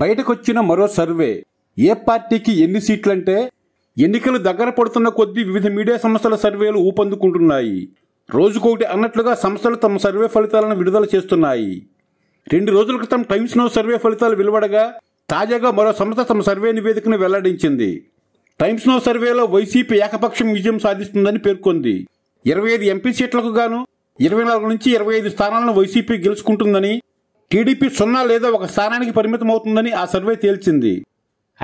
బయటకొచ్చిన మరో సర్వే ఏ పార్టీకి ఎన్ని సీట్లంటే ఎన్నికలు దగ్గర పడుతున్న కొద్దీ వివిధ మీడియా సంస్థల సర్వేలు ఊపందుకుంటున్నాయి రోజుకొకటి అన్నట్లుగా సంస్థలు తమ సర్వే ఫలితాలను విడుదల చేస్తున్నాయి రెండు రోజుల క్రితం టైమ్స్ నో సర్వే ఫలితాలు వెలువడగా తాజాగా మరో సంస్థ తమ సర్వే నివేదికను వెల్లడించింది టైమ్స్ నో సర్వేలో వైసీపీ ఏకపక్షం విజయం సాధిస్తుందని పేర్కొంది ఇరవై ఐదు ఎంపీ సీట్లకు గాను ఇరవై నాలుగు నుంచి ఇరవై ఐదు స్థానాలను వైసీపీ గెలుచుకుంటుందని టీడీపీ సున్నా లేదా ఒక స్థానానికి పరిమితం అవుతుందని ఆ సర్వే తేల్చింది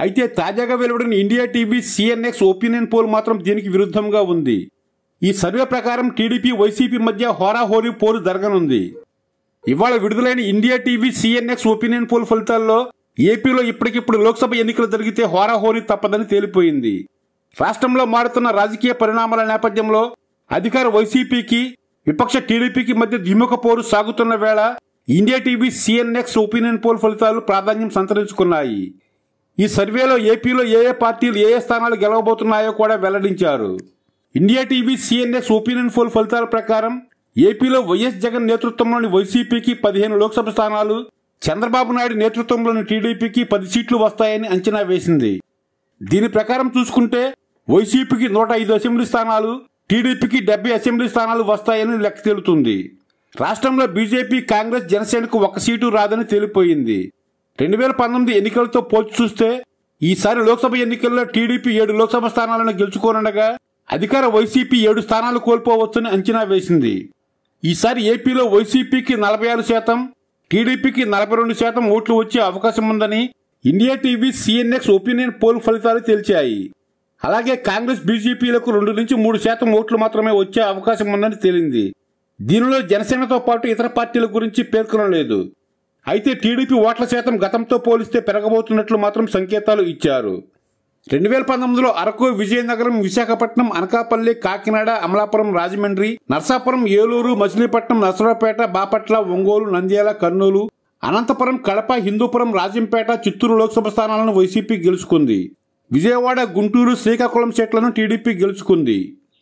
అయితే తాజాగా వెలువడిన India TV CNX opinion poll మాత్రం దీనికి విరుద్ధంగా ఉంది ఈ సర్వే ప్రకారం టీడీపీ వైసీపీ మధ్య హోరాహోరీ పోరు జరగనుంది ఇవాళ విడుదలైన India TV CNX opinion poll ఫలితాల్లో ఏపీలో ఇప్పటికిప్పుడు లోక్సభ ఎన్నికలు జరిగితే హోరాహోరీ తప్పదని తేలిపోయింది రాష్ట్రంలో మారుతున్న రాజకీయ పరిణామాల నేపథ్యంలో అధికార వైసీపీకి విపక్ష టీడీపీకి మధ్య ద్విముఖ పోరు సాగుతున్న వేళ India TV CNX opinion poll ఫలితాలు ప్రాధాన్యం సంతరించుకున్నాయి ఈ సర్వేలో ఏపీలో ఏ ఏ పార్టీలు ఏ ఏ స్థానాలు గెలవబోతున్నాయో కూడా వెల్లడించారు India TV CNX opinion poll ఫలితాల ప్రకారం ఏపీలో వైఎస్ జగన్ నేతృత్వంలోని వైసీపీకి పదిహేను లోక్సభ స్థానాలు చంద్రబాబు నాయుడు నేతృత్వంలోని టీడీపీకి పది సీట్లు వస్తాయని అంచనా వేసింది దీని ప్రకారం చూసుకుంటే వైసీపీకి నూట ఐదు అసెంబ్లీ స్థానాలు టీడీపీకి డెబ్బై అసెంబ్లీ స్థానాలు వస్తాయని లెక్క తేలుతుంది రాష్ట్రంలో బీజేపీ కాంగ్రెస్ జనసేనకు ఒక సీటు రాదని తేలిపోయింది రెండు వేల పంతొమ్మిది ఎన్నికలతో పోల్చి చూస్తే ఈసారి లోక్సభ ఎన్నికల్లో టీడీపీ ఏడు లోక్సభ స్థానాలను గెలుచుకోనుండగా అధికార వైసీపీ ఏడు స్థానాలు కోల్పోవచ్చని అంచనా వేసింది ఈసారి ఏపీలో వైసీపీకి నలభై ఆరు శాతం టీడీపీకి నలభై రెండు శాతం ఓట్లు వచ్చే అవకాశం ఉందని India TV CNX opinion poll ఫలితాలు తేల్చాయి అలాగే కాంగ్రెస్ బీజేపీలకు రెండు నుంచి మూడు శాతం ఓట్లు మాత్రమే వచ్చే అవకాశం ఉందని తేలింది దీనిలో జనసేనతో పాటు ఇతర పార్టీల గురించి పేర్కొనలేదు అయితే టీడీపీ ఓట్ల శాతం గతంతో పోలిస్తే పెరగబోతున్నట్లు మాత్రం సంకేతాలు ఇచ్చారు రెండు వేల పంతొమ్మిదిలో అరకు విజయనగరం విశాఖపట్నం అనకాపల్లి కాకినాడ అమలాపురం రాజమండ్రి నర్సాపురం ఏలూరు మచిలీపట్నం నర్సరావుపేట బాపట్ల ఒంగోలు నంద్యాల కర్నూలు అనంతపురం కడప హిందూపురం రాజంపేట చిత్తూరు లోక్సభ స్థానాలను వైసీపీ గెలుచుకుంది విజయవాడ గుంటూరు శ్రీకాకుళం సీట్లను టీడీపీ గెలుచుకుంది